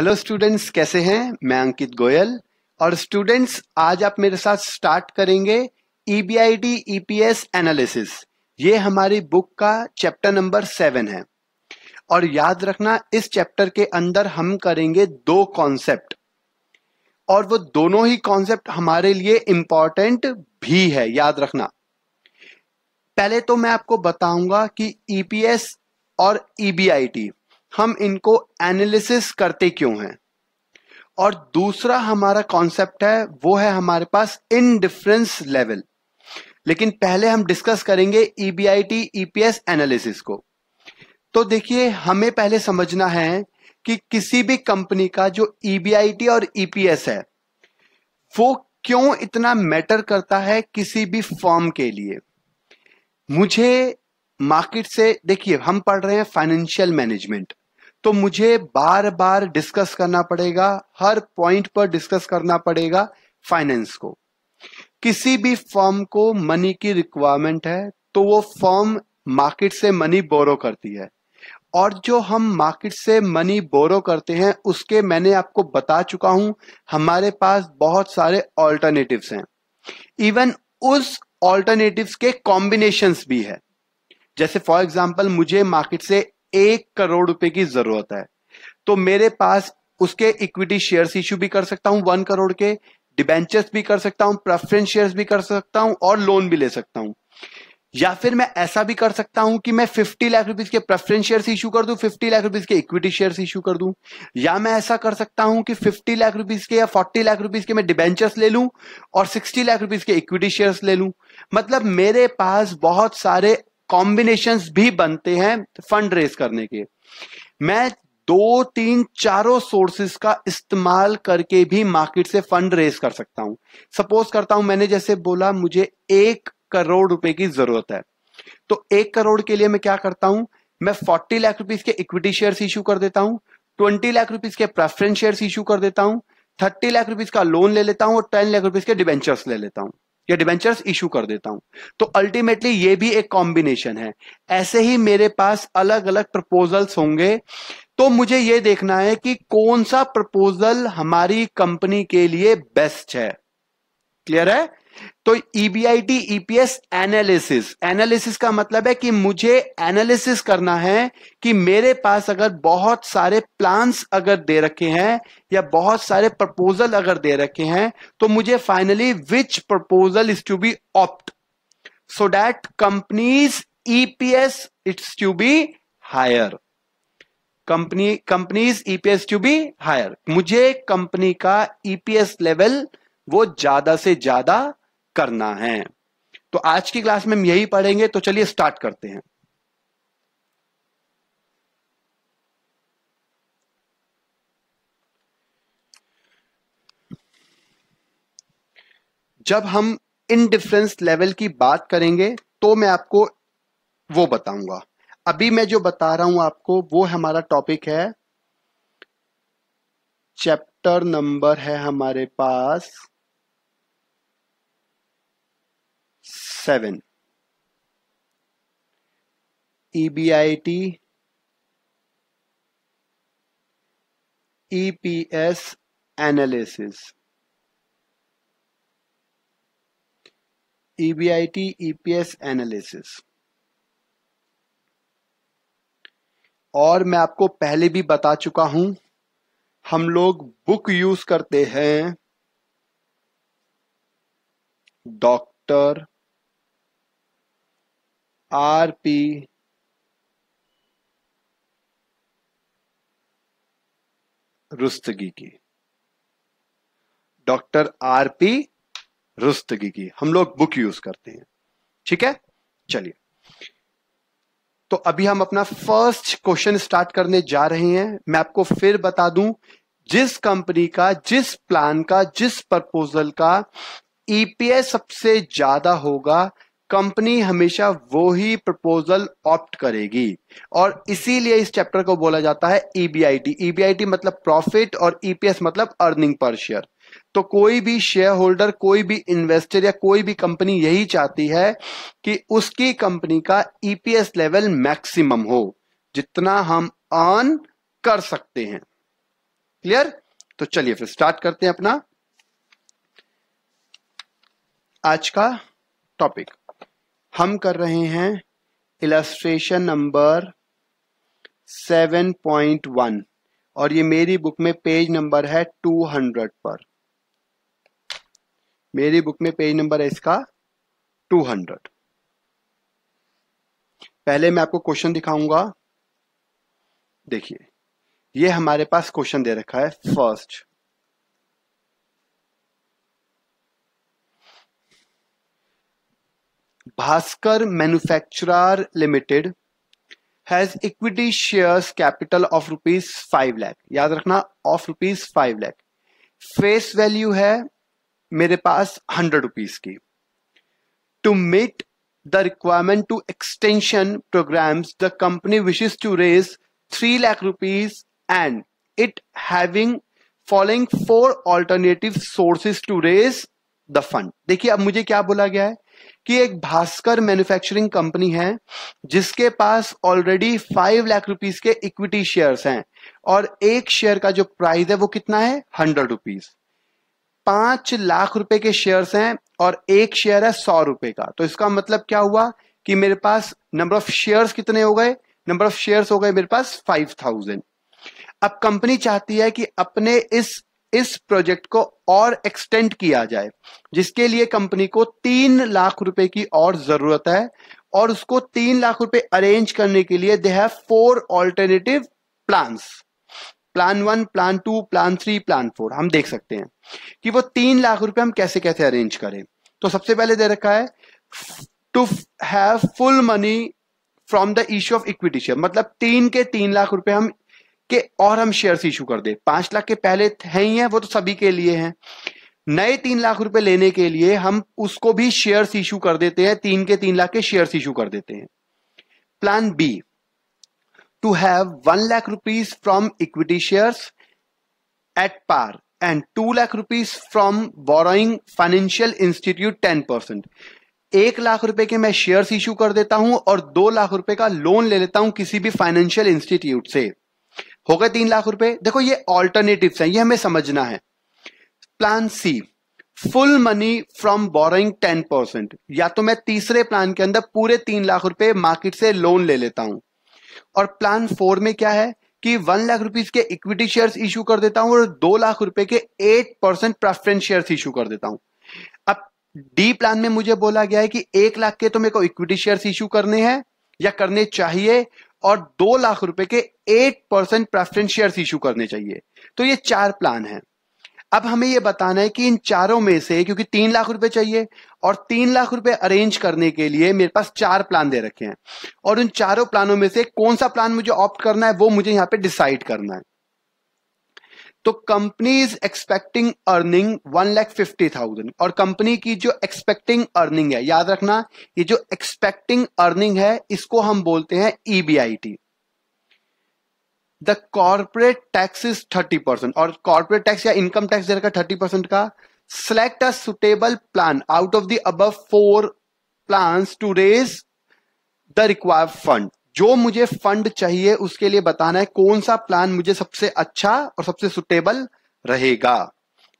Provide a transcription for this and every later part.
Hello students कैसे हैं मैं अंकित गोयल और स्टूडेंट्स आज आप मेरे साथ स्टार्ट करेंगे E B I E P S analysis ये हमारी बुक का चैप्टर नंबर सेवन है और याद रखना इस चैप्टर के अंदर हम करेंगे दो कॉन्सेप्ट और वो दोनों ही कॉन्सेप्ट हमारे लिए इम्पॉर्टेंट भी है याद रखना पहले तो मैं आपको बताऊंगा कि ईपीएस e और ई बी आई टी हम इनको एनालिसिस करते क्यों हैं और दूसरा हमारा कॉन्सेप्ट है वो है हमारे पास इनडिफरेंस लेवल लेकिन पहले हम डिस्कस करेंगे ईबीआईटी ईपीएस एनालिसिस को तो देखिए हमें पहले समझना है कि किसी भी कंपनी का जो ईबीआईटी e और ईपीएस e है वो क्यों इतना मैटर करता है किसी भी फॉर्म के लिए मुझे मार्केट से देखिए हम पढ़ रहे हैं फाइनेंशियल मैनेजमेंट तो मुझे बार बार डिस्कस करना पड़ेगा हर पॉइंट पर डिस्कस करना पड़ेगा फाइनेंस को किसी भी फॉर्म को मनी की रिक्वायरमेंट है तो वो फॉर्म मार्केट से मनी बोरो करती है और जो हम मार्केट से मनी बोरो करते हैं उसके मैंने आपको बता चुका हूं हमारे पास बहुत सारे ऑल्टरनेटिव्स हैं इवन उस ऑल्टरनेटिव्स के कॉम्बिनेशंस भी है जैसे फॉर एग्जांपल मुझे मार्केट से एक करोड़ रुपए की जरूरत है तो मेरे पास उसके इक्विटी शेयर्स इश्यू भी कर सकता हूं वन करोड़ के डिबेंचर्स भी कर सकता हूं प्रेफरेंस शेयर्स भी कर सकता हूं और लोन भी ले सकता हूं या फिर मैं ऐसा भी कर सकता हूं कि मैं 50 लाख रुपीज के प्रेफरेंस शेयर्स इशू कर दूं 50 लाख रुपीज के इक्विटी शेयर्स इशू कर दूं या मैं ऐसा कर सकता हूं कि 50 लाख रुपीज के या 40 लाख रुपीज के मैं डिबेंचर्स ले लूं और 60 लाख रुपीज के इक्विटी शेयर्स ले लूं मतलब मेरे पास बहुत सारे कॉम्बिनेशन भी बनते हैं फंड रेज करने के मैं दो तीन चारों सोर्सेस का इस्तेमाल करके भी मार्केट से फंड रेज कर सकता हूं सपोज करता हूं मैंने जैसे बोला मुझे एक करोड़ रुपए की जरूरत है तो एक करोड़ के लिए मैं क्या करता हूं मैं फोर्टी लाख रुपीज के इक्विटी शेयर इशू कर देता हूं ट्वेंटी लाख रुपीज के प्रेफरेंस शेयर इशू कर देता हूं थर्टी लाख रुपीज का लोन ले लेता हूं और टेन लाख रुपीज के डिवेंचर्स ले लेता हूं या डिवेंचर्स इशू कर देता हूं तो अल्टीमेटली ये भी एक कॉम्बिनेशन है ऐसे ही मेरे पास अलग अलग प्रपोजल्स होंगे तो मुझे ये देखना है कि कौन सा प्रपोजल हमारी कंपनी के लिए बेस्ट है क्लियर है तो ईबीआईटी ईपीएस एनालिसिस एनालिसिस का मतलब है कि मुझे एनालिसिस करना है कि मेरे पास अगर बहुत सारे प्लान्स अगर दे रखे हैं या बहुत सारे प्रपोजल अगर दे रखे हैं तो मुझे finally which proposal is to be opt so that companies EPS it's to be higher company companies EPS to be higher मुझे कंपनी का ईपीएस e लेवल वो ज्यादा से ज्यादा करना है तो आज की क्लास में हम यही पढ़ेंगे तो चलिए स्टार्ट करते हैं जब हम इनडिफरेंस लेवल की बात करेंगे तो मैं आपको वो बताऊंगा अभी मैं जो बता रहा हूं आपको वो हमारा टॉपिक है चैप्टर नंबर है हमारे पास 7 EBIT EPS analysis EBIT EPS analysis और मैं आपको पहले भी बता चुका हूं हम लोग बुक यूज करते हैं डॉक्टर आर पी रुस्तगी की डॉक्टर आर पी रुस्तगी की हम लोग बुक यूज करते हैं ठीक है चलिए तो अभी हम अपना फर्स्ट क्वेश्चन स्टार्ट करने जा रहे हैं मैं आपको फिर बता दूं जिस कंपनी का जिस प्लान का जिस प्रपोजल का ईपीएस e सबसे ज्यादा होगा कंपनी हमेशा वो ही प्रपोजल ऑप्ट करेगी और इसीलिए इस चैप्टर को बोला जाता है ईबीआईटी e ईबीआईटी e मतलब प्रॉफिट और ईपीएस e मतलब अर्निंग पर शेयर तो कोई भी शेयर होल्डर कोई भी इन्वेस्टर या कोई भी कंपनी यही चाहती है कि उसकी कंपनी का ईपीएस लेवल मैक्सिमम हो जितना हम अर्न कर सकते हैं क्लियर तो चलिए फिर स्टार्ट करते हैं अपना आज का टॉपिक हम कर रहे हैं इलास्ट्रेशन नंबर 7.1 और ये मेरी बुक में पेज नंबर है 200 पर मेरी बुक में पेज नंबर है इसका 200 पहले मैं आपको क्वेश्चन दिखाऊंगा देखिए ये हमारे पास क्वेश्चन दे रखा है first Bhaskar Manufacturer limited has equity shares capital of rupees five lakh याद रखना of rupees five lakh face value है मेरे पास हंड्रेड रुपीज की to meet the requirement to extension program the company wishes to raise three lakh rupees and it having following four alternative sources to raise the fund देखिए अब मुझे क्या बोला गया है कि एक भास्कर मैन्युफैक्चरिंग कंपनी है जिसके पास ऑलरेडी फाइव लाख रुपीज के इक्विटी शेयर्स हैं और एक शेयर का जो प्राइस है वो कितना है हंड्रेड रुपीज पांच लाख रुपए के शेयर्स हैं और एक शेयर है सौ रुपए का तो इसका मतलब क्या हुआ कि मेरे पास नंबर ऑफ शेयर्स कितने हो गए नंबर ऑफ शेयर्स हो गए मेरे पास फाइव थाउजेंड अब कंपनी चाहती है कि अपने इस इस प्रोजेक्ट को और एक्सटेंड किया जाए जिसके लिए कंपनी को तीन लाख रुपए की और जरूरत है और उसको तीन लाख रुपए अरेंज करने के लिए they have four alternative plan plan one plan two plan three plan four हम देख सकते हैं कि वो तीन लाख रुपए हम कैसे कैसे अरेंज करें तो सबसे पहले दे रखा है to have full money from the issue of equity share मतलब तीन के तीन लाख रुपए हम कि और हम शेयर्स इशू कर दे पांच लाख के पहले है ही है वो तो सभी के लिए है नए तीन लाख रुपए लेने के लिए हम उसको भी शेयर्स इशू कर देते हैं तीन के तीन लाख के शेयर्स इशू कर देते हैं plan B to have one lakh rupees from equity shares at par and two lakh rupees from borrowing financial institute ten percent एक लाख रुपए के मैं शेयर्स इशू कर देता हूं और दो लाख रुपए का लोन ले लेता हूं किसी भी फाइनेंशियल इंस्टीट्यूट से हो गए तीन लाख रुपए देखो ये ऑल्टरनेटिव हैं ये हमें समझना है plan C full money from borrowing ten percent या तो मैं तीसरे प्लान के अंदर पूरे तीन लाख रुपए मार्केट से लोन ले लेता हूं और प्लान फोर में क्या है कि वन लाख रुपीज के इक्विटी शेयर्स इशू कर देता हूं और दो लाख रुपए के eight percent preference share issue कर देता हूं अब डी प्लान में मुझे बोला गया है कि एक लाख के तो मेरे को इक्विटी शेयर इशू करने हैं या करने चाहिए और दो लाख रुपए के eight percent preference share issue करने चाहिए तो ये चार प्लान है अब हमें यह बताना है कि इन चारों में से क्योंकि तीन लाख रुपए चाहिए और तीन लाख रुपए अरेंज करने के लिए मेरे पास चार प्लान दे रखे हैं और उन चारों प्लानों में से कौन सा प्लान मुझे ऑप्ट करना है वो मुझे यहाँ पे डिसाइड करना है तो company is expecting earning one lakh fifty thousand और कंपनी की जो एक्सपेक्टिंग अर्निंग है याद रखना ये जो एक्सपेक्टिंग अर्निंग है इसको हम बोलते हैं EBIT the corporate tax is thirty percent और कॉर्पोरेट टैक्स या इनकम टैक्स दे रखा थर्टी परसेंट का select a suitable plan out of the अब four plan to raise the required fund जो मुझे फंड चाहिए उसके लिए बताना है कौन सा प्लान मुझे सबसे अच्छा और सबसे सुटेबल रहेगा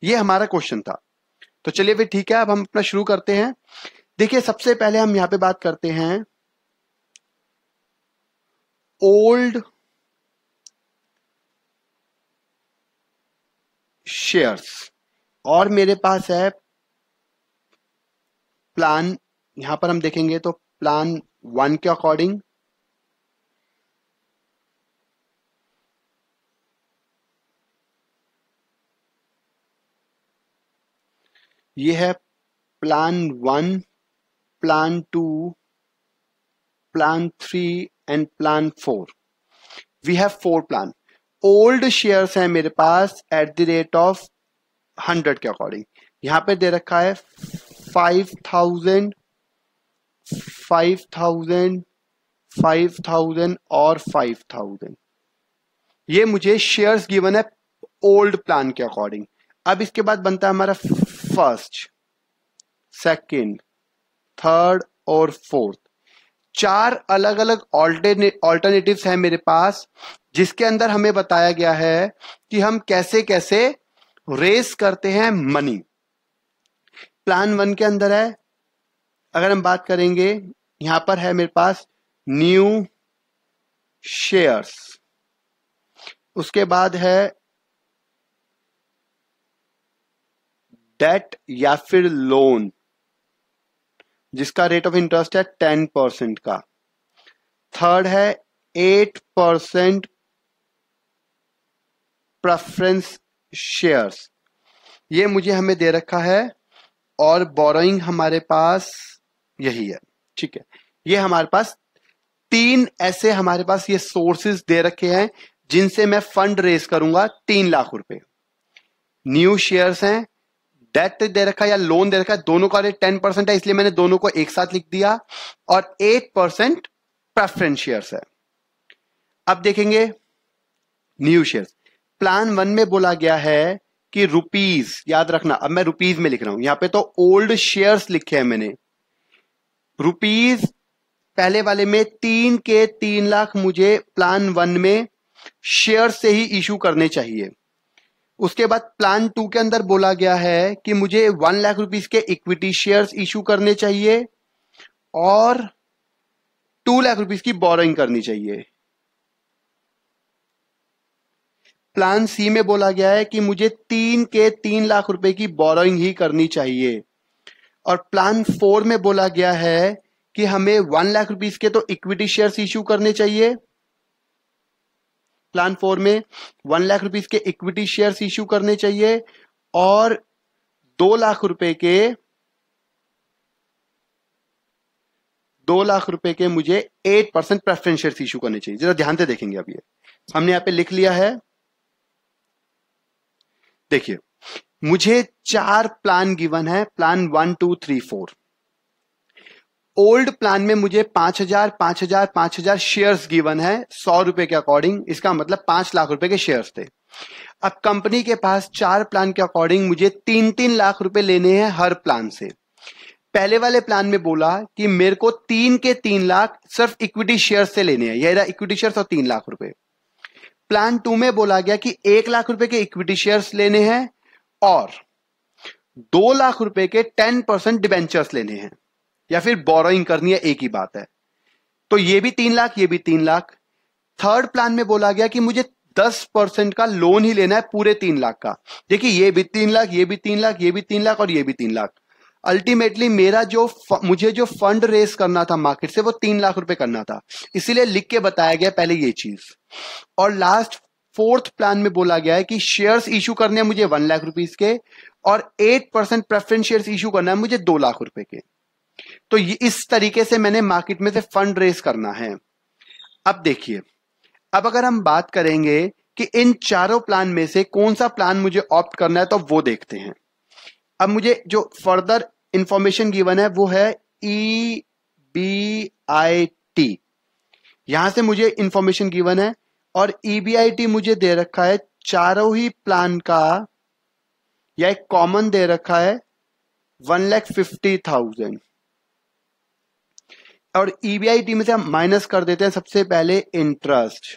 ये हमारा क्वेश्चन था तो चलिए फिर ठीक है अब हम अपना शुरू करते हैं देखिए सबसे पहले हम यहां पे बात करते हैं ओल्ड शेयर्स और मेरे पास है प्लान यहां पर हम देखेंगे तो प्लान वन के अकॉर्डिंग ये है plan one plan two plan three and plan four we have four plan old shares हैं मेरे पास at the rate of hundred के अकॉर्डिंग यहां पे दे रखा है five thousand five thousand five thousand और फाइव थाउजेंड ये मुझे शेयर्स गिवन है ओल्ड प्लान के अकॉर्डिंग अब इसके बाद बनता है हमारा फर्स्ट सेकंड, थर्ड और फोर्थ चार अलग अलग ऑल्टरनेटिव्स हैं मेरे पास जिसके अंदर हमें बताया गया है कि हम कैसे कैसे रेस करते हैं मनी प्लान वन के अंदर है अगर हम बात करेंगे यहां पर है मेरे पास न्यू शेयर्स उसके बाद है डेट या फिर लोन जिसका रेट ऑफ इंटरेस्ट है टेन परसेंट का थर्ड है एट परसेंट प्रेफरेंस शेयर्स ये मुझे हमें दे रखा है और बोरोइंग हमारे पास यही है ठीक है ये हमारे पास तीन ऐसे हमारे पास ये सोर्सेस दे रखे हैं जिनसे मैं फंड रेज करूंगा तीन लाख रुपए न्यू शेयर्स हैं डेट दे रखा है या लोन दे रखा है दोनों का रेट टेन परसेंट है इसलिए मैंने दोनों को एक साथ लिख दिया और एट परसेंट प्रेफरेंस शेयर है अब देखेंगे न्यू शेयर प्लान वन में बोला गया है कि रुपीज याद रखना अब मैं रुपीज में लिख रहा हूं यहां पे तो ओल्ड शेयर्स लिखे हैं मैंने रुपीज पहले वाले में तीन के तीन लाख मुझे प्लान वन में शेयर से ही इश्यू करने चाहिए उसके बाद प्लान टू के अंदर बोला गया है कि मुझे वन लाख रुपीज के इक्विटी शेयर्स इश्यू करने चाहिए और टू लाख रुपीज की बोरिंग करनी चाहिए प्लान सी में बोला गया है कि मुझे तीन के तीन लाख रुपए की बोरिंग ही करनी चाहिए और प्लान फोर में बोला गया है कि हमें वन लाख रुपीज के तो इक्विटी शेयर्स इशू करने चाहिए प्लान फोर में वन लाख रुपीज के इक्विटी शेयर्स इश्यू करने चाहिए और दो लाख रुपए के दो लाख रुपए के मुझे eight percent preference share issue करने चाहिए जरा ध्यान से देखेंगे अब ये हमने यहां पे लिख लिया है देखिए मुझे चार प्लान गिवन है plan one two three four old plan में मुझे पांच हजार पांच हजार पांच हजार शेयर गिवन है सौ रुपए के अकॉर्डिंग इसका मतलब पांच लाख रुपए के शेयर थे अब कंपनी के पास चार प्लान के अकॉर्डिंग मुझे तीन तीन लाख रुपए लेने हैं हर प्लान से पहले वाले प्लान में बोला कि मेरे को तीन के तीन लाख सिर्फ इक्विटी शेयर से लेने हैं यह इक्विटी शेयर और तीन लाख रुपए प्लान टू में बोला गया कि एक लाख रुपए के इक्विटी शेयर्स लेने हैं और दो लाख रुपए के टेन परसेंट डिवेंचर्स लेने हैं या फिर बोरोइंग करनी है एक ही बात है तो ये भी तीन लाख ये भी तीन लाख थर्ड प्लान में बोला गया कि मुझे दस परसेंट का लोन ही लेना है पूरे तीन लाख का देखिए ये भी तीन लाख ये भी तीन लाख ये भी तीन लाख और ये भी तीन लाख अल्टीमेटली मेरा जो मुझे जो फंड रेस करना था मार्केट से वो तीन लाख रुपए करना था इसीलिए लिख के बताया गया पहले ये चीज और लास्ट फोर्थ प्लान में बोला गया है कि शेयर्स इशू करने हैं मुझे वन लाख रुपीज के और eight percent preference share issue करना है मुझे दो लाख रुपए के तो ये इस तरीके से मैंने मार्केट में से फंड रेस करना है अब देखिए अब अगर हम बात करेंगे कि इन चारों प्लान में से कौन सा प्लान मुझे ऑप्ट करना है तो वो देखते हैं अब मुझे जो फर्दर इंफॉर्मेशन गिवन है वो है ई बी आई टी यहां से मुझे इंफॉर्मेशन गिवन है और ई बी आई टी मुझे दे रखा है चारों ही प्लान का या एक कॉमन दे रखा है वन लैख फिफ्टी थाउजेंड और ईबीआईटी e में से हम माइनस कर देते हैं सबसे पहले इंटरेस्ट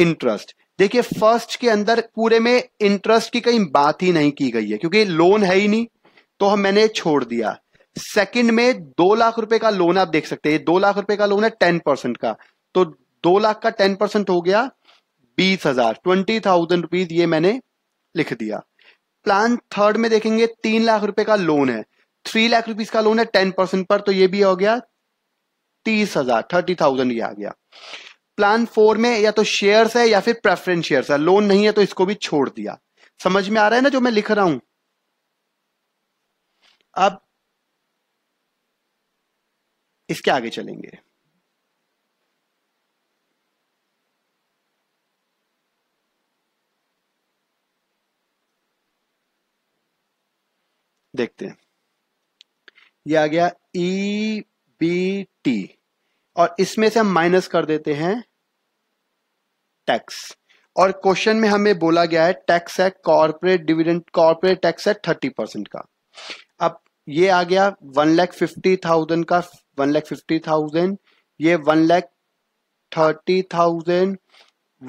इंटरेस्ट देखिए फर्स्ट के अंदर पूरे में इंटरेस्ट की कहीं बात ही नहीं की गई है क्योंकि लोन है ही नहीं तो हम मैंने छोड़ दिया सेकंड में दो लाख रुपए का लोन आप देख सकते हैं दो लाख रुपए का लोन है टेन परसेंट का तो दो लाख का टेन परसेंट हो गया बीस हजार ट्वेंटी थाउजेंड रुपीज ये मैंने लिख दिया प्लान थर्ड में देखेंगे तीन लाख रुपए का लोन है थ्री लाख रुपीज का लोन है टेन परसेंट पर तो ये भी हो गया तीस हजार थर्टी थाउजेंड ये आ गया प्लान फोर में या तो शेयर्स है या फिर प्रेफरेंस शेयर्स है लोन नहीं है तो इसको भी छोड़ दिया समझ में आ रहा है ना जो मैं लिख रहा हूं अब इसके आगे चलेंगे देखते हैं ये आ गया ई बी टी और इसमें से हम माइनस कर देते हैं टैक्स और क्वेश्चन में हमें बोला गया है टैक्स है कॉर्पोरेट डिविडेंड कॉर्पोरेट टैक्स है थर्टी परसेंट का अब ये आ गया वन लैख फिफ्टी थाउजेंड का वन लैख फिफ्टी थाउजेंड ये one lakh thirty thousand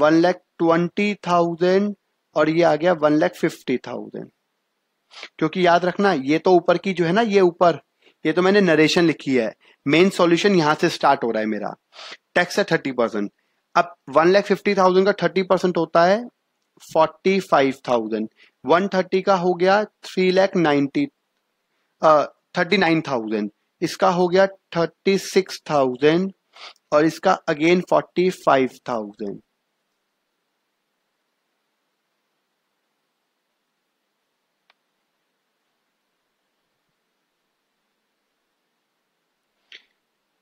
one lakh twenty thousand और ये आ गया वन लैख फिफ्टी थाउजेंड क्योंकि याद रखना ये तो ऊपर की जो है ना ये ऊपर ये तो मैंने नरेशन लिखी है मेन सॉल्यूशन यहां से स्टार्ट हो रहा है मेरा टैक्स है थर्टी परसेंट अब वन लैख फिफ्टी थाउजेंड का थर्टी परसेंट होता है forty five thousand one thirty का हो गया three lakh ninety thirty nine thousand इसका हो गया थर्टी सिक्स थाउजेंड और इसका again forty five thousand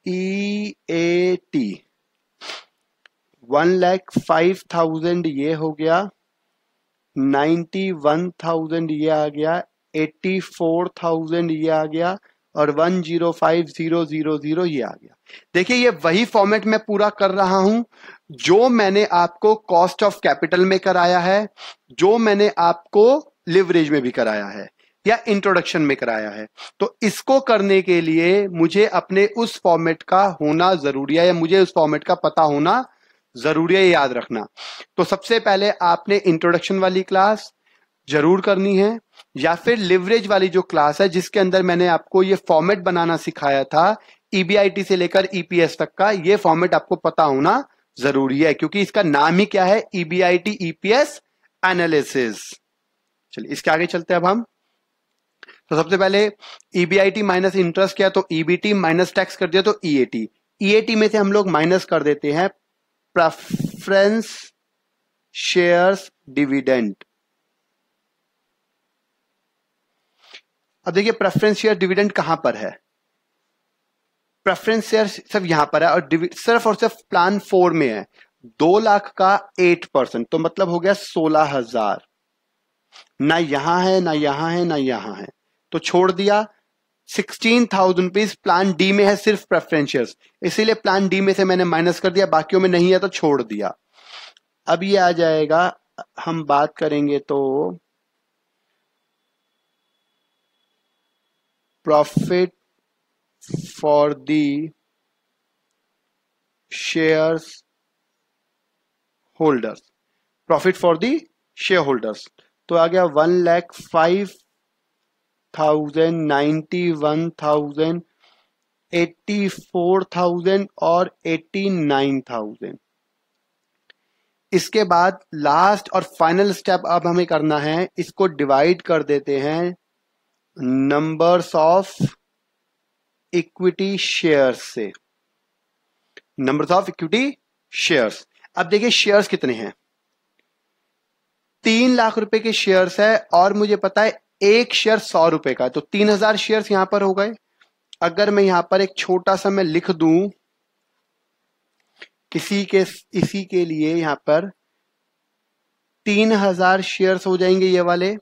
E A T one lakh five thousand ये हो गया नाइन्टी वन थाउजेंड ये आ गया एट्टी फोर थाउजेंड ये आ गया और one zero five zero zero zero ये आ गया देखिए ये वही फॉर्मेट में पूरा कर रहा हूं जो मैंने आपको कॉस्ट ऑफ कैपिटल में कराया है जो मैंने आपको लिवरेज में भी कराया है या इंट्रोडक्शन में कराया है तो इसको करने के लिए मुझे अपने उस फॉर्मेट का होना जरूरी है या मुझे उस फॉर्मेट का पता होना जरूरी है याद रखना तो सबसे पहले आपने इंट्रोडक्शन वाली क्लास जरूर करनी है या फिर लिवरेज वाली जो क्लास है जिसके अंदर मैंने आपको ये फॉर्मेट बनाना सिखाया था ईबीआईटी e से लेकर ईपीएस e तक का ये फॉर्मेट आपको पता होना जरूरी है क्योंकि इसका नाम ही क्या है ईबीआईटी ईपीएस एनालिसिस चलिए इसके आगे चलते हैं अब हम तो सबसे पहले ईबीआईटी माइनस इंटरेस्ट किया तो ईबीटी माइनस टैक्स कर दिया तो ईएटी e ईएटी e में से हम लोग माइनस कर देते हैं प्रेफरेंस शेयर्स डिविडेंड अब देखिए प्रेफरेंस शेयर डिविडेंड कहां पर है प्रेफरेंस शेयर सिर्फ यहां पर है और सिर्फ और सिर्फ प्लान फोर में है दो लाख का एट परसेंट तो मतलब हो गया सोलह हजार ना यहां है ना यहां है ना यहां है तो छोड़ दिया sixteen thousand rupees plan D में है सिर्फ प्रेफरेंशियस इसीलिए प्लान डी में से मैंने माइनस कर दिया बाकियों में नहीं है तो छोड़ दिया अब ये आ जाएगा हम बात करेंगे तो profit for the shares holders profit for the share holders तो आ गया one lakh five thousand ninety one thousand eighty four thousand और एट्टी नाइन थाउजेंड इसके बाद लास्ट और फाइनल स्टेप अब हमें करना है इसको डिवाइड कर देते हैं नंबर्स ऑफ इक्विटी शेयर्स से नंबर्स ऑफ इक्विटी शेयर्स अब देखिए शेयर्स कितने हैं तीन लाख रुपए के शेयर्स है और मुझे पता है एक शेयर सौ रुपए का तो तीन हजार शेयर यहां पर हो गए अगर मैं यहां पर एक छोटा सा मैं लिख दू किसी के इसी के लिए यहां पर तीन हजार शेयर्स हो जाएंगे ये वाले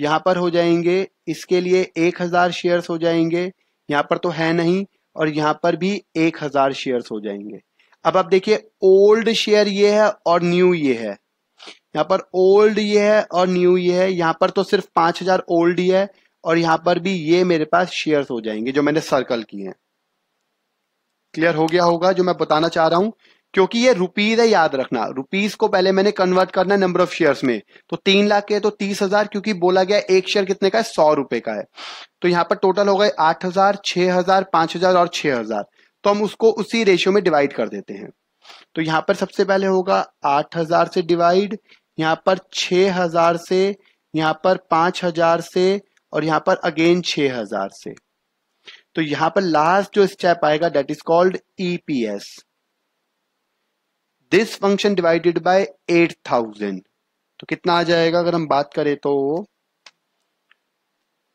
यहां पर हो जाएंगे इसके लिए एक हजार शेयर्स हो जाएंगे यहां पर तो है नहीं और यहां पर भी एक हजार शेयर्स हो जाएंगे अब आप देखिए ओल्ड शेयर ये है और न्यू ये है यहाँ पर ओल्ड ये है और न्यू ये है यहाँ पर तो सिर्फ पांच हजार ओल्ड ये है और यहाँ पर भी ये मेरे पास शेयर्स हो जाएंगे जो मैंने सर्कल किए हैं क्लियर हो गया होगा जो मैं बताना चाह रहा हूं क्योंकि ये रुपीज है याद रखना रुपीज को पहले मैंने कन्वर्ट करना है नंबर ऑफ शेयर्स में तो तीन लाख के तो तीस हजार क्योंकि बोला गया एक शेयर कितने का है सौ रुपए का है तो यहाँ पर टोटल हो गए आठ हजार छह हजार पांच हजार और छह हजार तो हम उसको उसी रेशियो में डिवाइड कर देते हैं तो यहाँ पर सबसे पहले होगा आठ हजार से डिवाइड यहाँ पर छ हजार से यहाँ पर पांच हजार से और यहाँ पर अगेन छ हजार से तो यहाँ पर लास्ट जो स्टेप आएगा that is called EPS this function divided by eight thousand तो कितना आ जाएगा अगर हम बात करें तो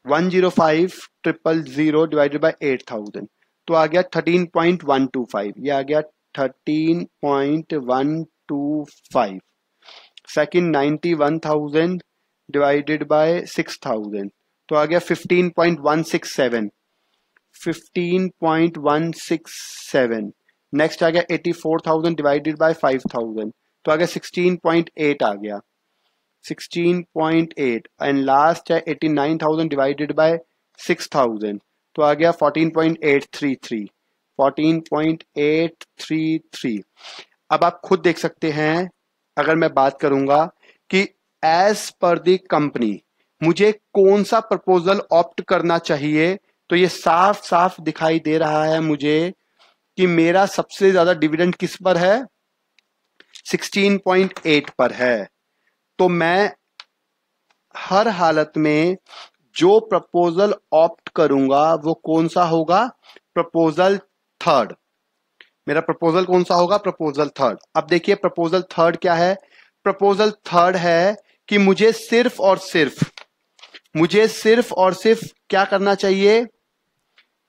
one zero five triple zero divided by eight thousand तो आ गया thirteen point one two five ये आ गया thirteen point one two five second ninety one thousand divided by six thousand तो आ गया fifteen fifteen point point one one six seven six seven next आ गया eighty four thousand divided by five thousand तो आ गया sixteen point eight आ गया sixteen point eight and last है eighty nine thousand divided by six thousand तो आ गया fourteen point eight three three 14.833 अब आप खुद देख सकते हैं अगर मैं बात करूंगा कि एज पर कंपनी मुझे कौन सा प्रपोजल ऑप्ट करना चाहिए तो ये साफ साफ दिखाई दे रहा है मुझे कि मेरा सबसे ज्यादा डिविडेंड किस पर है 16.8 पर है तो मैं हर हालत में जो प्रपोजल ऑप्ट करूंगा वो कौन सा होगा प्रपोजल थर्ड मेरा प्रपोजल कौन सा होगा प्रपोजल थर्ड अब देखिए प्रपोजल थर्ड क्या है प्रपोजल थर्ड है कि मुझे सिर्फ और सिर्फ मुझे सिर्फ और सिर्फ क्या करना चाहिए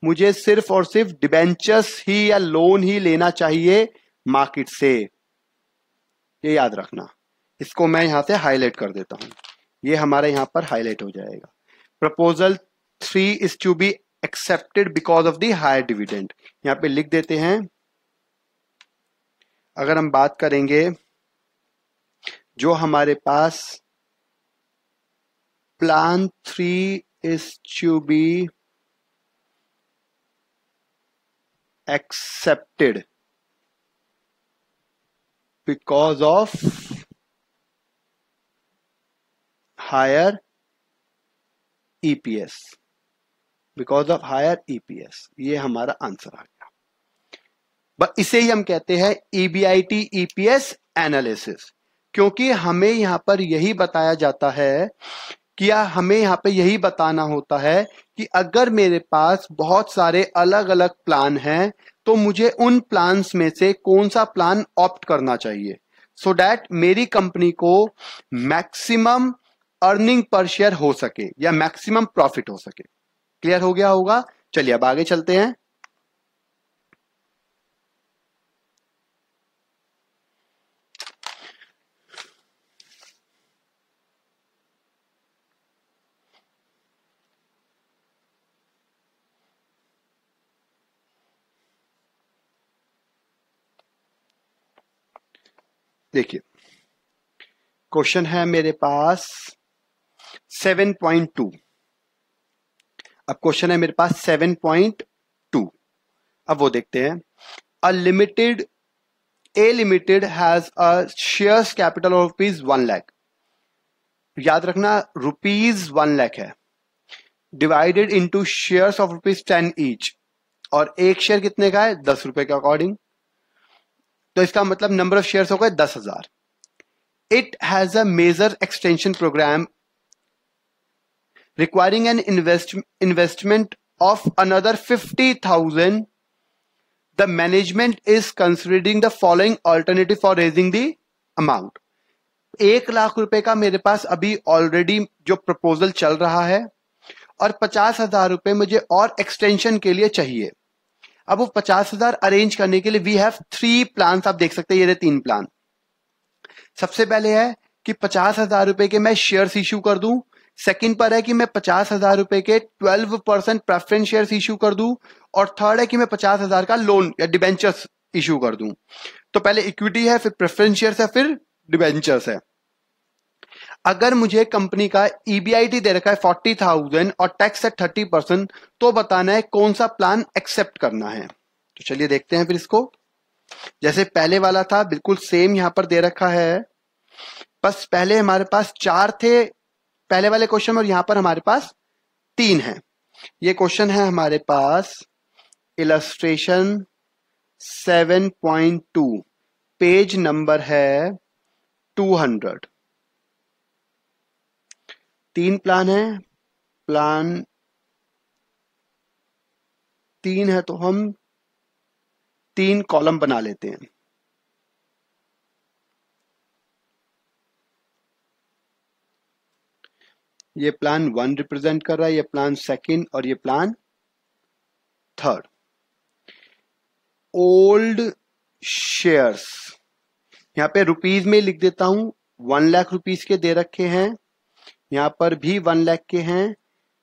मुझे सिर्फ और सिर्फ डिबेंचर्स ही या लोन ही लेना चाहिए मार्केट से ये याद रखना इसको मैं यहां से हाईलाइट कर देता हूं ये हमारे यहां पर हाईलाइट हो जाएगा proposal three is to be accepted because of the higher dividend यहां पे लिख देते हैं अगर हम बात करेंगे जो हमारे पास plan three is to be accepted because of higher EPS because of higher EPS ये हमारा आंसर आ गया बट इसे ही हम कहते हैं ईबीआईटी ईपीएस एनालिसिस क्योंकि हमें यहाँ पर यही बताया जाता है कि हमें यहां पे यही बताना होता है कि अगर मेरे पास बहुत सारे अलग अलग प्लान हैं तो मुझे उन प्लान्स में से कौन सा प्लान ऑप्ट करना चाहिए सो so डैट मेरी कंपनी को मैक्सिमम अर्निंग पर शेयर हो सके या मैक्सिमम प्रॉफिट हो सके क्लियर हो गया होगा चलिए अब आगे चलते हैं देखिए क्वेश्चन है मेरे पास 7.2 अब क्वेश्चन है मेरे पास सेवन पॉइंट टू अब वो देखते हैं a limited A limited has a shares capital of rupees one lakh याद रखना रुपीज वन लैख है divided into shares of rupees ten each और एक शेयर कितने का है दस रुपए के अकॉर्डिंग तो इसका मतलब नंबर ऑफ शेयर्स हो गए दस हजार it has a major extension program requiring an investment investment of another 50,000, the management is considering the following alternative for raising the amount. एक लाख रुपए का मेरे पास अभी ऑलरेडी जो प्रपोजल चल रहा है और पचास हजार रुपए मुझे और एक्सटेंशन के लिए चाहिए अब वो पचास हजार अरेंज करने के लिए वी हैव थ्री प्लान आप देख सकते हैं ये तीन प्लान सबसे पहले है कि पचास हजार रुपए के मैं शेयर इश्यू कर दूं सेकंड पर है कि मैं पचास हजार रुपए के twelve percent preference share issue कर दू और थर्ड है कि मैं पचास हजार का लोन या डिबेंचर्स इशू कर दू तो पहले इक्विटी है फिर प्रेफरेंस शेयर है फिर डिबेंचर्स है अगर मुझे कंपनी का ईबीआईटी e दे रखा है फोर्टी थाउजेंड और टैक्स है थर्टी परसेंट तो बताना है कौन सा प्लान एक्सेप्ट करना है तो चलिए देखते हैं फिर इसको जैसे पहले वाला था बिल्कुल सेम यहां पर दे रखा है बस पहले हमारे पास चार थे पहले वाले क्वेश्चन में और यहां पर हमारे पास तीन है ये क्वेश्चन है हमारे पास इलस्ट्रेशन 7.2 पेज नंबर है 200 तीन प्लान है प्लान तीन है तो हम तीन कॉलम बना लेते हैं ये प्लान वन रिप्रेजेंट कर रहा है ये प्लान सेकंड और ये प्लान थर्ड ओल्ड शेयर्स यहां पे रुपीज में लिख देता हूं वन लाख रुपीज के दे रखे हैं यहां पर भी वन लाख के हैं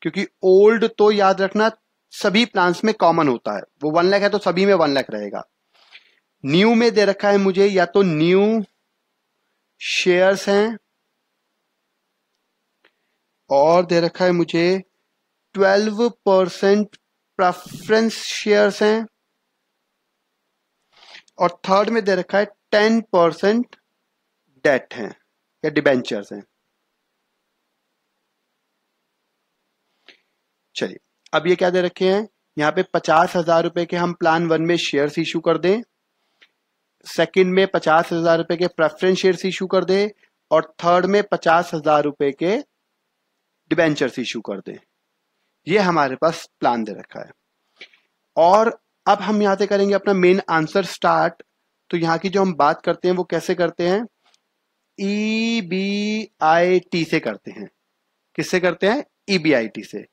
क्योंकि ओल्ड तो याद रखना सभी प्लांट्स में कॉमन होता है वो वन लाख है तो सभी में वन लाख रहेगा न्यू में दे रखा है मुझे या तो न्यू शेयर्स हैं और दे रखा है मुझे ट्वेल्व परसेंट प्रेफरेंस शेयर्स हैं और थर्ड में दे रखा है टेन परसेंट डेट है या डिबेंचर्स हैं चलिए अब ये क्या दे रखे हैं यहाँ पे पचास हजार रुपए के हम प्लान वन में शेयर्स इशू कर दें सेकंड में पचास हजार रुपए के प्रेफरेंस शेयर्स इशू कर दें और थर्ड में पचास हजार रुपए के डिबेंचर्स इशू कर दें ये हमारे पास प्लान दे रखा है और अब हम यहां से करेंगे अपना मेन आंसर स्टार्ट तो यहाँ की जो हम बात करते हैं वो कैसे करते हैं ई बी आई टी से करते हैं किससे करते हैं ई बी आई टी से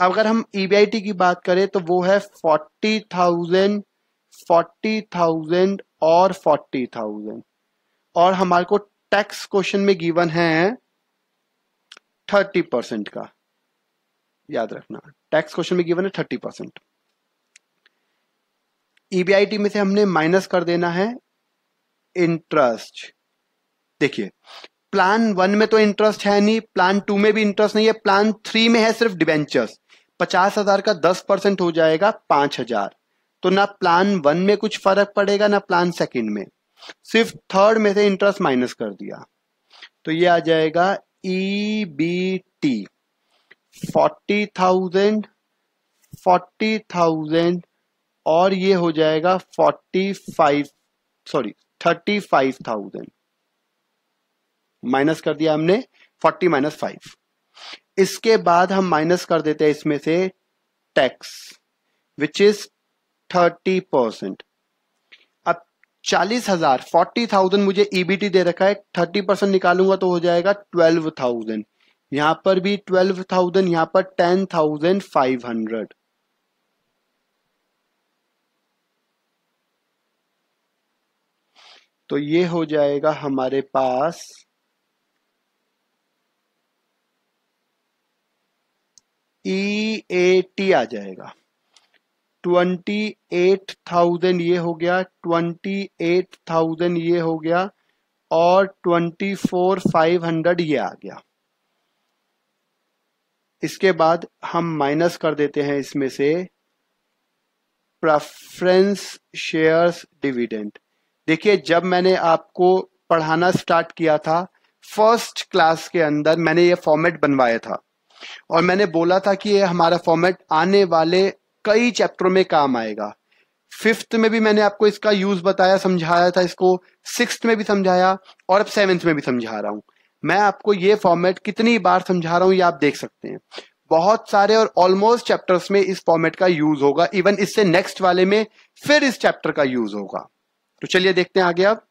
अगर हम ई बी आई टी की बात करें तो वो है फोर्टी थाउजेंड फोर्टी थाउजेंड और फोर्टी थाउजेंड और हमारे को टैक्स क्वेश्चन में गिवन है थर्टी परसेंट का याद रखना टैक्स क्वेश्चन में गिवन है थर्टी परसेंट ईबीआईटी e में से हमने माइनस कर देना है इंटरेस्ट देखिए प्लान वन में तो इंटरेस्ट है नहीं प्लान टू में भी इंटरेस्ट नहीं है प्लान थ्री में है सिर्फ डिबेंचर्स पचास हजार का दस परसेंट हो जाएगा पांच हजार तो ना प्लान वन में कुछ फर्क पड़ेगा ना प्लान सेकंड में सिर्फ थर्ड में से इंटरेस्ट माइनस कर दिया तो ये आ जाएगा EBT 40,000 40,000 और ये हो जाएगा 45 सॉरी 35,000 माइनस कर दिया हमने 40 माइनस फाइव इसके बाद हम माइनस कर देते हैं इसमें से टैक्स विच इज 30 परसेंट चालीस हजार फोर्टी थाउजेंड मुझे ईबीटी e दे रखा है थर्टी परसेंट निकालूंगा तो हो जाएगा ट्वेल्व थाउजेंड यहां पर भी ट्वेल्व थाउजेंड यहां पर टेन थाउजेंड फाइव हंड्रेड तो ये हो जाएगा हमारे पास ई ए टी आ जाएगा ट्वेंटी एट थाउजेंड ये हो गया ट्वेंटी एट थाउजेंड ये हो गया और ट्वेंटी फोर फाइव हंड्रेड ये आ गया इसके बाद हम माइनस कर देते हैं इसमें से प्रेफरेंस शेयर्स डिविडेंड देखिए जब मैंने आपको पढ़ाना स्टार्ट किया था फर्स्ट क्लास के अंदर मैंने ये फॉर्मेट बनवाया था और मैंने बोला था कि ये हमारा फॉर्मेट आने वाले कई चैप्टरों में काम आएगा फिफ्थ में भी मैंने आपको इसका यूज बताया समझाया था इसको सिक्स में भी समझाया और अब सेवेंथ में भी समझा रहा हूं मैं आपको ये फॉर्मेट कितनी बार समझा रहा हूं ये आप देख सकते हैं बहुत सारे और ऑलमोस्ट चैप्टर्स में इस फॉर्मेट का यूज होगा इवन इससे नेक्स्ट वाले में फिर इस चैप्टर का यूज होगा तो चलिए देखते हैं आगे आप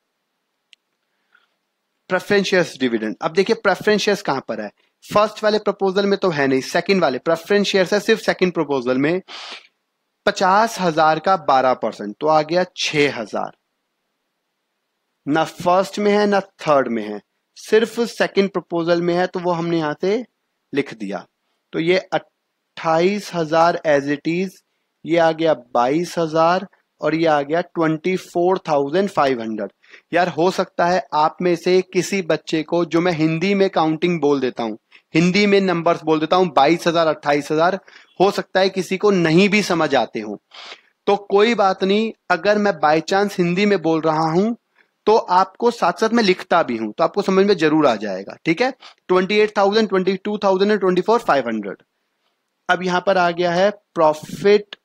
प्रेफरेंशियस डिविडेंड अब देखिए प्रेफरेंशियस कहां पर है फर्स्ट वाले प्रपोजल में तो है नहीं सेकंड वाले प्रेफरेंस शेयर है सिर्फ सेकंड प्रपोजल में पचास हजार का बारह परसेंट तो आ गया छ हजार ना फर्स्ट में है ना थर्ड में है सिर्फ सेकंड प्रपोजल में है तो वो हमने यहां से लिख दिया तो ये अट्ठाईस हजार एज इट इज ये आ गया बाईस हजार और ये आ गया twenty four thousand five hundred यार हो सकता है आप में से किसी बच्चे को जो मैं हिंदी में काउंटिंग बोल देता हूं हिंदी में नंबर्स बोल देता हूं बाईस हजार अट्ठाईस हजार हो सकता है किसी को नहीं भी समझ आते हो तो कोई बात नहीं अगर मैं बाई चांस हिंदी में बोल रहा हूं तो आपको साथ साथ में लिखता भी हूं तो आपको समझ में जरूर आ जाएगा ठीक है twenty eight thousand twenty two thousand and twenty four five hundred अब यहां पर आ गया है profit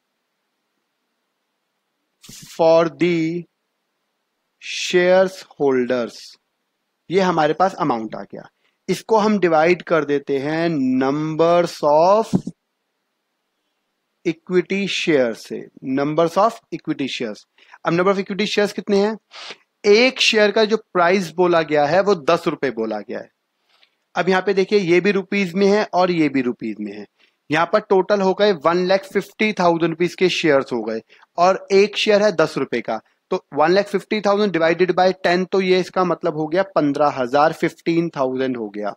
for the shares holders ये हमारे पास अमाउंट आ गया इसको हम डिवाइड कर देते हैं नंबर्स ऑफ इक्विटी शेयर से नंबर्स ऑफ इक्विटी शेयर्स अब नंबर ऑफ इक्विटी शेयर्स कितने हैं एक शेयर का जो प्राइस बोला गया है वो दस रुपए बोला गया है अब यहां पे देखिए ये भी रुपीज में है और ये भी रुपीज में है यहां पर टोटल हो गए one lakh fifty thousand rupees के शेयर हो गए और एक शेयर है दस रुपए का तो one lakh fifty thousand divided by ten तो ये इसका मतलब हो गया पंद्रह हजार फिफ्टीन थाउजेंड हो गया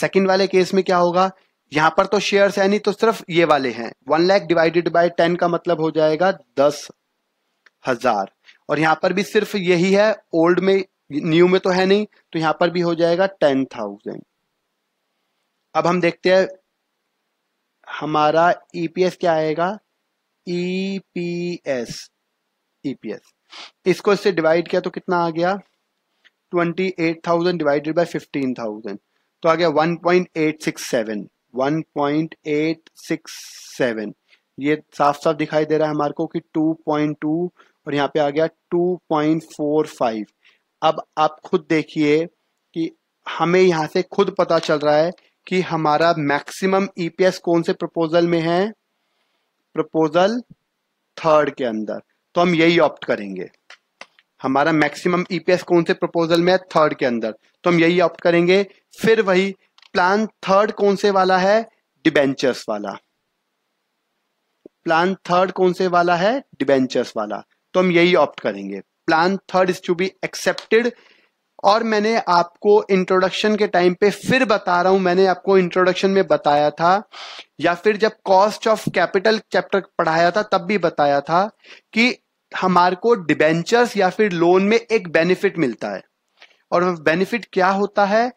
सेकंड वाले केस में क्या होगा यहां पर तो शेयर्स है नहीं तो सिर्फ ये वाले हैं one lakh divided by ten का मतलब हो जाएगा दस हजार और यहां पर भी सिर्फ यही है ओल्ड में न्यू में तो है नहीं तो यहां पर भी हो जाएगा टेन थाउजेंड अब हम देखते हैं हमारा ईपीएस e क्या आएगा ईपीएस e ईपीएस e इसको इससे डिवाइड किया तो कितना आ गया twenty eight thousand divided by fifteen thousand तो आ गया one point eight six seven one point eight six seven ये साफ साफ दिखाई दे रहा है हमारे को कि टू पॉइंट टू और यहाँ पे आ गया टू पॉइंट फोर फाइव अब आप खुद देखिए कि हमें यहां से खुद पता चल रहा है कि हमारा मैक्सिमम ईपीएस e कौन से प्रपोजल में है प्रपोजल थर्ड के अंदर तो हम यही ऑप्ट करेंगे हमारा मैक्सिमम ईपीएस e कौन से प्रपोजल में है थर्ड के अंदर तो हम यही ऑप्ट करेंगे फिर वही प्लान थर्ड कौन से वाला है डिबेंचर्स वाला प्लान थर्ड कौन से वाला है डिबेंचर्स वाला तो हम यही ऑप्ट करेंगे plan third is to be accepted और मैंने आपको इंट्रोडक्शन के टाइम पे फिर बता रहा हूं मैंने आपको इंट्रोडक्शन में बताया था या फिर जब कॉस्ट ऑफ कैपिटल चैप्टर पढ़ाया था तब भी बताया था कि हमारे को डिबेंचर्स या फिर लोन में एक बेनिफिट मिलता है और बेनिफिट क्या होता है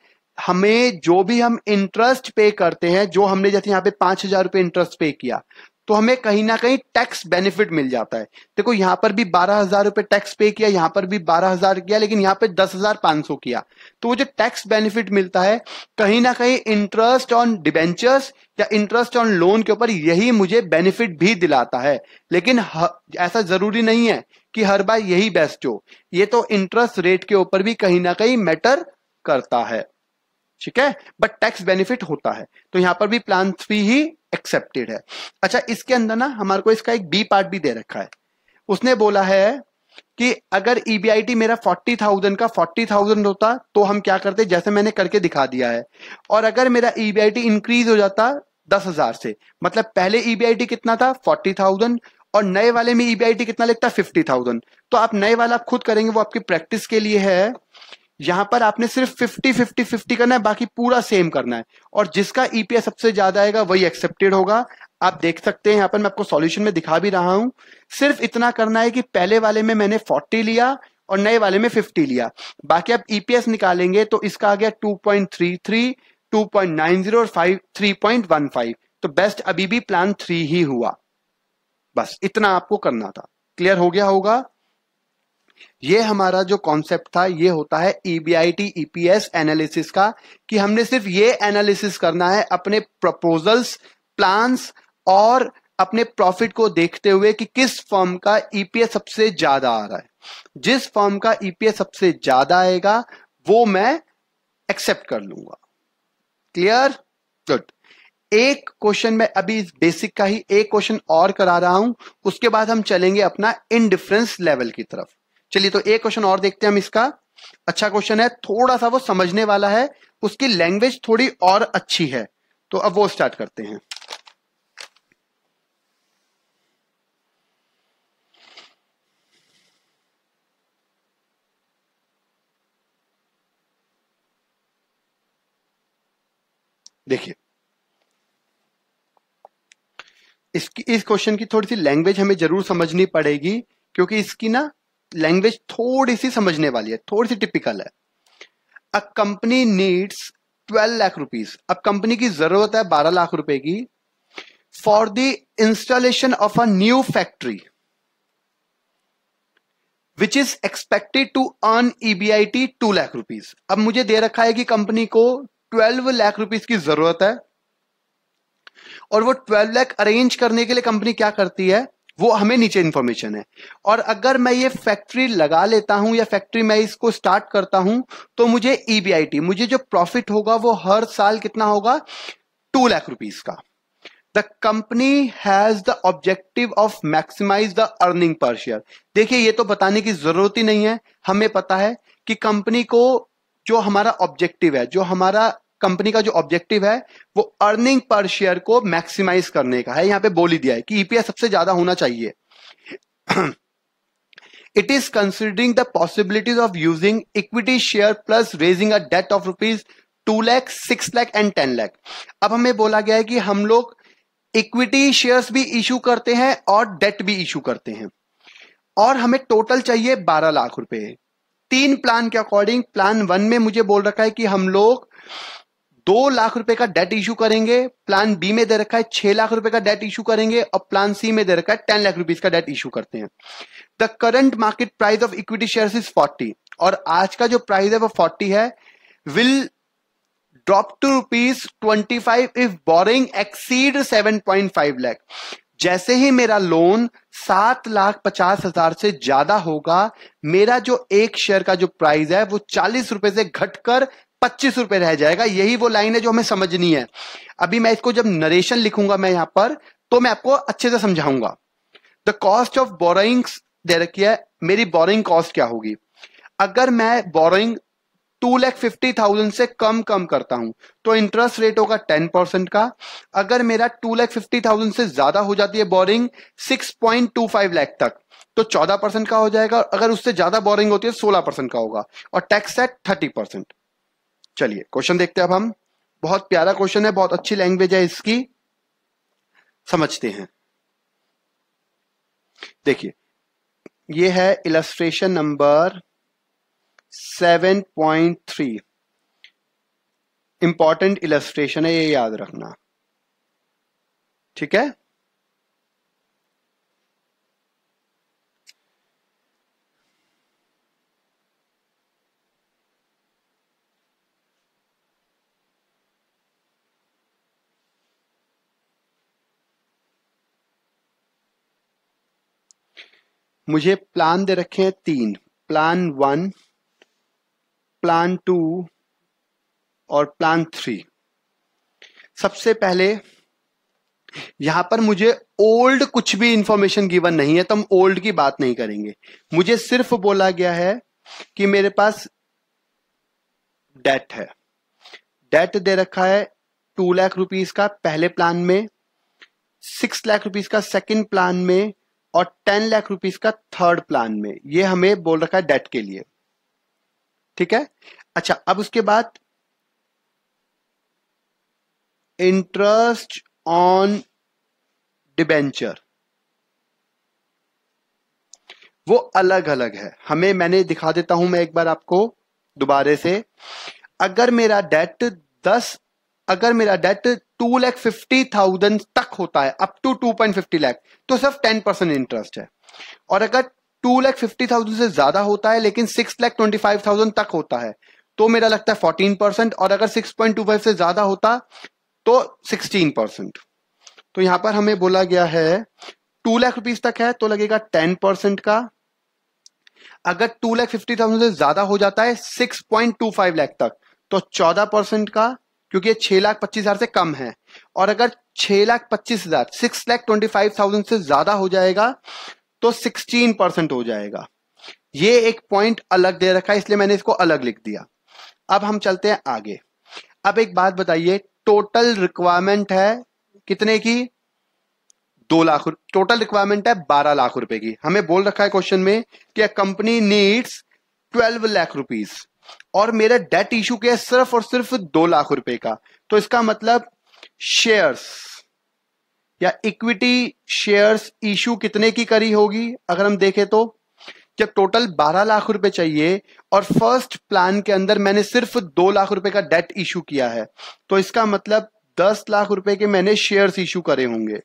हमें जो भी हम इंटरेस्ट पे करते हैं जो हमने जैसे यहाँ पे पांच हजार रुपए इंटरेस्ट पे किया तो हमें कहीं ना कहीं टैक्स बेनिफिट मिल जाता है देखो यहां पर भी बारह हजार रुपए टैक्स पे किया यहां पर भी बारह हजार किया लेकिन यहाँ पे दस हजार पांच सौ किया तो वो जो टैक्स बेनिफिट मिलता है कहीं ना कहीं इंटरेस्ट ऑन डिबेंचर्स या इंटरेस्ट ऑन लोन के ऊपर यही मुझे बेनिफिट भी दिलाता है लेकिन ऐसा जरूरी नहीं है कि हर बार यही बेस्ट हो ये तो इंटरेस्ट रेट के ऊपर भी कहीं ना कहीं मैटर करता है ठीक है बट टैक्स बेनिफिट होता है तो यहां पर भी प्लान थ्री ही एक्सेप्टेड है अच्छा इसके अंदर ना हमारे को इसका एक बी पार्ट भी दे रखा है उसने बोला है कि अगर ईबीआईटी e मेरा फोर्टी थाउजेंड का फोर्टी थाउजेंड होता तो हम क्या करते जैसे मैंने करके दिखा दिया है और अगर मेरा ईबीआईटी e इंक्रीज हो जाता दस हजार से मतलब पहले ईबीआईटी e कितना था फोर्टी थाउजेंड और नए वाले में ईबीआईटी कितना लगता फिफ्टी थाउजेंड तो आप नए वाला खुद करेंगे वो आपकी प्रैक्टिस के लिए है यहां पर आपने सिर्फ 50 50 50 करना है बाकी पूरा सेम करना है और जिसका ईपीएस e सबसे ज्यादा आएगा वही एक्सेप्टेड होगा आप देख सकते हैं यहाँ पर मैं आपको सॉल्यूशन में दिखा भी रहा हूं सिर्फ इतना करना है कि पहले वाले में मैंने 40 लिया और नए वाले में 50 लिया बाकी आप ईपीएस e निकालेंगे तो इसका आ गया 2.33 2.90 और 5 3.15 तो बेस्ट अभी भी प्लान थ्री ही हुआ बस इतना आपको करना था क्लियर हो गया होगा ये हमारा जो कॉन्सेप्ट था ये होता है ईबीआईटी ईपीएस एनालिसिस का कि हमने सिर्फ ये एनालिसिस करना है अपने प्रपोजल्स प्लान्स और अपने प्रॉफिट को देखते हुए कि किस फर्म का ईपीएस e सबसे ज्यादा आ रहा है जिस फर्म का ईपीएस e सबसे ज्यादा आएगा वो मैं एक्सेप्ट कर लूंगा क्लियर गुड एक क्वेश्चन मैं अभी इस बेसिक का ही एक क्वेश्चन और करा रहा हूं उसके बाद हम चलेंगे अपना इनडिफरेंस लेवल की तरफ चलिए तो एक क्वेश्चन और देखते हैं हम इसका अच्छा क्वेश्चन है थोड़ा सा वो समझने वाला है उसकी लैंग्वेज थोड़ी और अच्छी है तो अब वो स्टार्ट करते हैं देखिए इसकी इस क्वेश्चन की थोड़ी सी लैंग्वेज हमें जरूर समझनी पड़ेगी क्योंकि इसकी ना लैंग्वेज थोड़ी सी समझने वाली है थोड़ी सी टिपिकल है a company needs twelve lakh rupees अब कंपनी की जरूरत है बारह लाख रुपए की for the installation of a new factory which is expected to earn EBIT two lakh rupees अब मुझे दे रखा है कि कंपनी को ट्वेल्व लाख रुपीज की जरूरत है और वो ट्वेल्व लाख अरेंज करने के लिए कंपनी क्या करती है वो हमें नीचे इन्फॉर्मेशन है और अगर मैं ये फैक्ट्री लगा लेता हूं या फैक्ट्री मैं इसको स्टार्ट करता हूं तो मुझे ईबीआईटी e मुझे जो प्रॉफिट होगा वो हर साल कितना होगा टू लाख रुपीज का the company has the objective of maximize the earning per share देखिए ये तो बताने की जरूरत ही नहीं है हमें पता है कि कंपनी को जो हमारा ऑब्जेक्टिव है जो हमारा कंपनी का जो ऑब्जेक्टिव है वो अर्निंग पर शेयर को मैक्सिमाइज करने का है यहां पे बोली दिया है कि ईपीएस e सबसे ज्यादा होना चाहिए it is considering the possibilities of using equity share plus raising a debt of rupees two lakh six lakh and ten lakh अब हमें बोला गया है कि हम लोग इक्विटी शेयर्स भी इशू करते हैं और डेट भी इशू करते हैं और हमें टोटल चाहिए बारह लाख रुपए तीन प्लान के अकॉर्डिंग प्लान वन में मुझे बोल रखा है कि हम लोग दो लाख रुपए का डेट इश्यू करेंगे प्लान बी में दे रखा है छह लाख रुपए का डेट इश्यू करेंगे और प्लान सी में दे रखा है टेन लाख रुपीज का डेट इश्यू करते हैं the current market price of equity share is forty और आज का जो प्राइस है वो फोर्टी है will drop to rupees twenty five if borrowing exceed seven point five lakh जैसे ही मेरा लोन सात लाख पचास हजार से ज्यादा होगा मेरा जो एक शेयर का जो प्राइस है वो चालीस रुपए से घटकर पच्चीस रुपए रह जाएगा यही वो लाइन है जो हमें समझनी है अभी मैं इसको जब नरेशन लिखूंगा मैं यहां पर तो मैं आपको अच्छे से समझाऊंगा द कॉस्ट ऑफ बोरइंग दे रखी है मेरी बोरिंग कॉस्ट क्या होगी अगर मैं borrowing two lakh fifty thousand से कम कम करता हूं तो इंटरेस्ट रेट होगा टेन परसेंट का अगर मेरा टू लैख फिफ्टी थाउजेंड से ज्यादा हो जाती है borrowing six point two five lakh तक तो चौदह परसेंट का हो जाएगा अगर उससे ज्यादा बोरिंग होती है सोलह परसेंट का होगा और टैक्स है थर्टी परसेंट चलिए क्वेश्चन देखते हैं अब हम बहुत प्यारा क्वेश्चन है बहुत अच्छी लैंग्वेज है इसकी समझते हैं देखिए ये है इलस्ट्रेशन नंबर 7.3 इंपॉर्टेंट इलस्ट्रेशन है ये याद रखना ठीक है मुझे प्लान दे रखे हैं तीन प्लान वन प्लान टू और प्लान थ्री सबसे पहले यहां पर मुझे ओल्ड कुछ भी इंफॉर्मेशन गिवन नहीं है तो हम ओल्ड की बात नहीं करेंगे मुझे सिर्फ बोला गया है कि मेरे पास डेट है डेट दे रखा है टू लाख रुपीज का पहले प्लान में सिक्स लाख रुपीज का सेकंड प्लान में और टेन लाख रुपीज का थर्ड प्लान में ये हमें बोल रखा है डेट के लिए ठीक है अच्छा अब उसके बाद इंटरेस्ट ऑन डिबेंचर वो अलग अलग है हमें मैंने दिखा देता हूं मैं एक बार आपको दोबारे से अगर मेरा डेट दस अगर मेरा debt two lakh fifty thousand तक होता है up to two point fifty lakh तो सिर्फ टेन परसेंट इंटरेस्ट है और अगर टू लैख फिफ्टी थाउजेंड से ज्यादा होता है लेकिन six lakh twenty five thousand तक होता है तो मेरा लगता है फोर्टीन परसेंट और अगर सिक्स पॉइंट टू फाइव से ज्यादा होता तो सिक्सटीन परसेंट तो यहां पर हमें बोला गया है टू लैख रुपीज तक है तो लगेगा टेन परसेंट का अगर टू लैख फिफ्टी थाउजेंड से ज्यादा हो जाता है six point two five lakh तक तो चौदह परसेंट का क्योंकि ये छह लाख पच्चीस हजार से कम है और अगर छह लाख पच्चीस हजार six lakh twenty five thousand से ज्यादा हो जाएगा तो सिक्सटीन परसेंट हो जाएगा ये एक पॉइंट अलग दे रखा है इसलिए मैंने इसको अलग लिख दिया अब हम चलते हैं आगे अब एक बात बताइए टोटल रिक्वायरमेंट है कितने की दो लाख टोटल रिक्वायरमेंट है बारह लाख रुपए की हमें बोल रखा है क्वेश्चन में कि company needs twelve lakh rupees और मेरा डेट इशू किया सिर्फ और सिर्फ दो लाख रुपए का तो इसका मतलब शेयर्स या इक्विटी शेयर्स इशू कितने की करी होगी अगर हम देखें तो जब टोटल 12 लाख रुपए चाहिए और फर्स्ट प्लान के अंदर मैंने सिर्फ दो लाख रुपए का डेट इशू किया है तो इसका मतलब दस लाख रुपए के मैंने शेयर्स इशू करे होंगे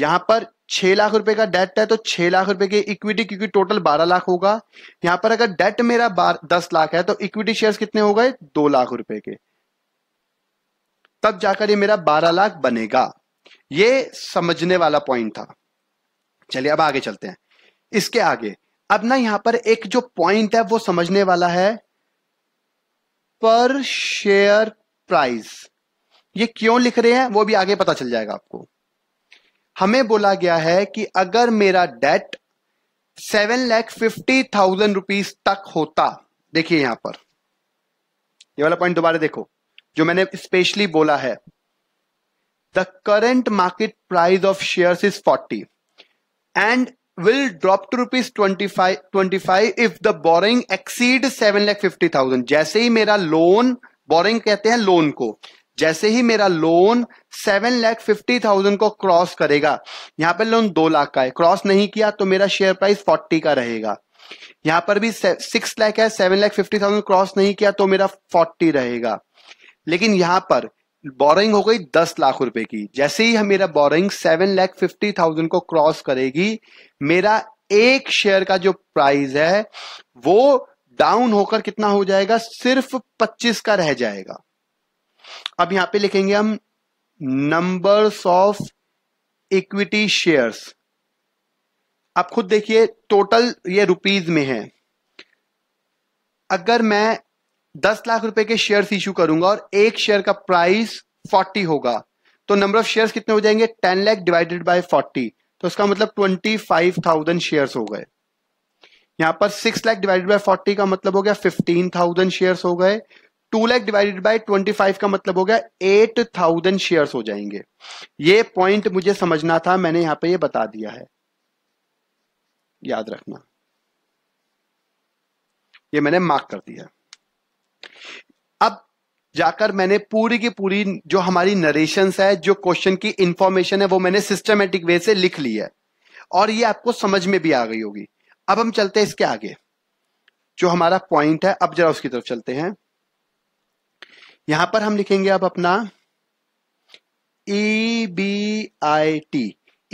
यहां पर छह लाख रुपए का डेट है तो छह लाख रुपए की इक्विटी क्योंकि टोटल बारह लाख होगा यहां पर अगर डेट मेरा दस लाख है तो इक्विटी शेयर कितने हो गए दो लाख रुपए के तब जाकर ये मेरा बारह लाख बनेगा ये समझने वाला पॉइंट था चलिए अब आगे चलते हैं इसके आगे अब ना यहां पर एक जो पॉइंट है वो समझने वाला है पर शेयर प्राइस ये क्यों लिख रहे हैं वो भी आगे पता चल जाएगा आपको हमें बोला गया है कि अगर मेरा debt seven lakh fifty thousand rupees तक होता देखिए यहां पर ये वाला पॉइंट दोबारा देखो जो मैंने स्पेशली बोला है the current market price of share is forty and will drop to rupees twenty five twenty five if the borrowing exceed seven lakh fifty thousand जैसे ही मेरा लोन बोरिंग कहते हैं लोन को जैसे ही मेरा loan seven lakh fifty thousand को क्रॉस करेगा यहाँ पर लोन दो लाख का है क्रॉस नहीं किया तो मेरा शेयर प्राइस फोर्टी का रहेगा यहां पर भी सिक्स लैख है seven lakh fifty thousand cross नहीं किया तो मेरा फोर्टी रहेगा लेकिन यहाँ पर बोरिंग हो गई दस लाख रुपए की जैसे ही मेरा borrowing seven lakh fifty thousand को क्रॉस करेगी मेरा एक शेयर का जो प्राइस है वो डाउन होकर कितना हो जाएगा सिर्फ पच्चीस का रह जाएगा अब यहां पे लिखेंगे हम नंबर्स ऑफ इक्विटी शेयर्स आप खुद देखिए टोटल ये रुपीज में है अगर मैं दस लाख रुपए के शेयर्स इश्यू करूंगा और एक शेयर का प्राइस फोर्टी होगा तो नंबर ऑफ शेयर्स कितने हो जाएंगे ten lakh divided by forty तो उसका मतलब ट्वेंटी फाइव थाउजेंड शेयर हो गए यहां पर six lakh divided by forty का मतलब हो गया फिफ्टीन थाउजेंड शेयर हो गए two lakh divided by twenty five का मतलब हो गया एट थाउजेंड शेयर हो जाएंगे ये पॉइंट मुझे समझना था मैंने यहां पे ये बता दिया है याद रखना ये मैंने मार्क कर दिया अब जाकर मैंने पूरी की पूरी जो हमारी नरेशन है जो क्वेश्चन की इंफॉर्मेशन है वो मैंने सिस्टमेटिक वे से लिख ली है और ये आपको समझ में भी आ गई होगी अब हम चलते हैं इसके आगे जो हमारा पॉइंट है अब जरा उसकी तरफ चलते हैं यहां पर हम लिखेंगे अब अपना E B I T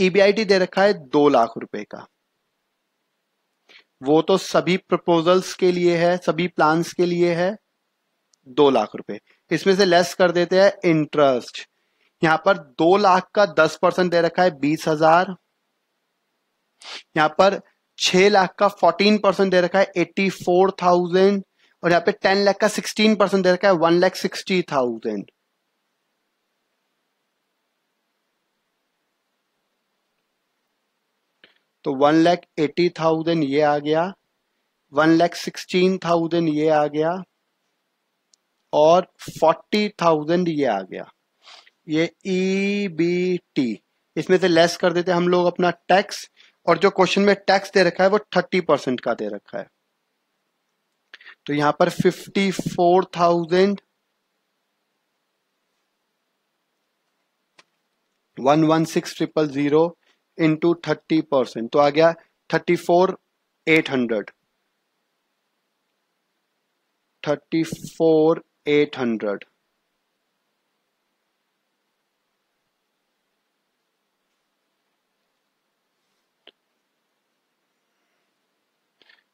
E B I T दे रखा है दो लाख रुपए का वो तो सभी प्रपोजल्स के लिए है सभी प्लान्स के लिए है दो लाख रुपए इसमें से लेस कर देते हैं इंटरेस्ट यहां पर दो लाख का दस परसेंट दे रखा है बीस हजार यहां पर छह लाख का फोर्टीन परसेंट दे रखा है एट्टी फोर थाउजेंड और यहाँ पे टेन लैख का सिक्सटीन परसेंट दे रखा है वन लैख सिक्सटी थाउजेंड तो वन लैख एटी थाउजेंड ये आ गया वन लैख सिक्सटीन थाउजेंड ये आ गया और फोर्टी थाउजेंड ये आ गया ये ई बी टी इसमें से लेस कर देते हम लोग अपना टैक्स और जो क्वेश्चन में टैक्स दे रखा है वो थर्टी परसेंट का दे रखा है तो यहां पर fifty four thousand one one six triple zero into thirty percent तो आ गया thirty four eight hundred thirty four eight hundred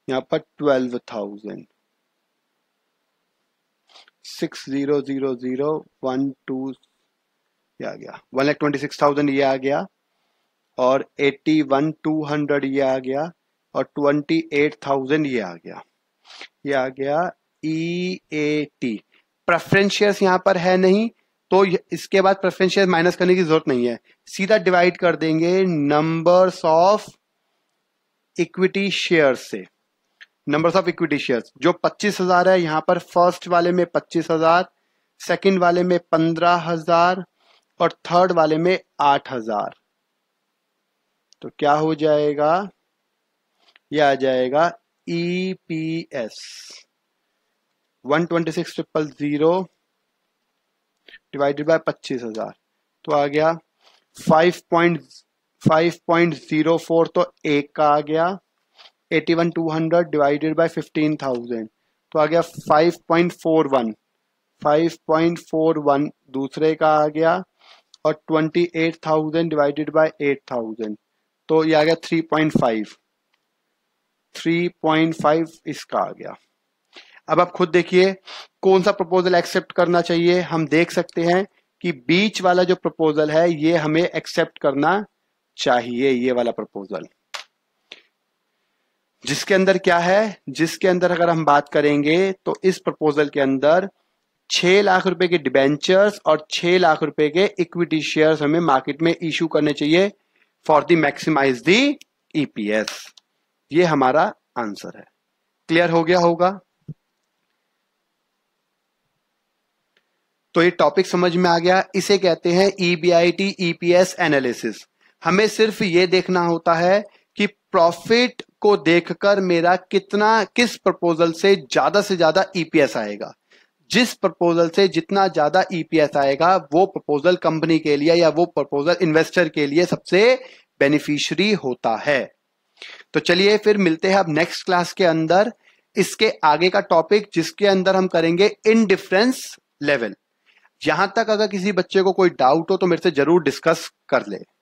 यहां पर twelve thousand six zero zero zero one two ये आ गया one lakh twenty six thousand ये आ गया और एट्टी वन टू हंड्रेड ये आ गया और ट्वेंटी एट थाउजेंड ये आ गया ये आ गया ई ए टी प्रेफरेंशियस यहाँ पर है नहीं तो इसके बाद प्रेफरेंशियस माइनस करने की जरूरत नहीं है सीधा डिवाइड कर देंगे नंबर्स ऑफ इक्विटी शेयर से नंबर्स ऑफ इक्विटी शेयर्स जो 25,000 है यहाँ पर फर्स्ट वाले में 25,000 सेकेंड वाले में 15,000 और थर्ड वाले में 8,000 तो क्या हो जाएगा यह आ जाएगा E P S one twenty six triple zero divided by पच्चीस हजार तो आ गया five point five point zero four तो एक का आ गया eighty one two hundred divided by fifteen thousand तो आ गया five point four one five point four one दूसरे का आ गया और twenty eight thousand divided by eight thousand तो ये आ गया three point five three point five इसका आ गया अब आप खुद देखिए कौन सा प्रपोजल एक्सेप्ट करना चाहिए हम देख सकते हैं कि बीच वाला जो प्रपोजल है ये हमें एक्सेप्ट करना चाहिए ये वाला प्रपोजल जिसके अंदर क्या है जिसके अंदर अगर हम बात करेंगे तो इस प्रपोजल के अंदर छह लाख रुपए के डिबेंचर्स और छह लाख रुपए के इक्विटी शेयर्स हमें मार्केट में इश्यू करने चाहिए for the maximize the EPS ये हमारा आंसर है क्लियर हो गया होगा तो ये टॉपिक समझ में आ गया इसे कहते हैं ईबीआईटी ईपीएस एनालिसिस हमें सिर्फ ये देखना होता है कि प्रॉफिट को देखकर मेरा कितना किस प्रपोजल से ज्यादा से ज्यादा ईपीएस e आएगा जिस प्रपोजल से जितना ज्यादा ईपीएस e आएगा वो प्रपोजल कंपनी के लिए या वो प्रपोजल इन्वेस्टर के लिए सबसे बेनिफिशियरी होता है तो चलिए फिर मिलते हैं अब नेक्स्ट क्लास के अंदर इसके आगे का टॉपिक जिसके अंदर हम करेंगे इन डिफरेंस लेवल यहां तक अगर किसी बच्चे को कोई डाउट हो तो मेरे से जरूर डिस्कस कर ले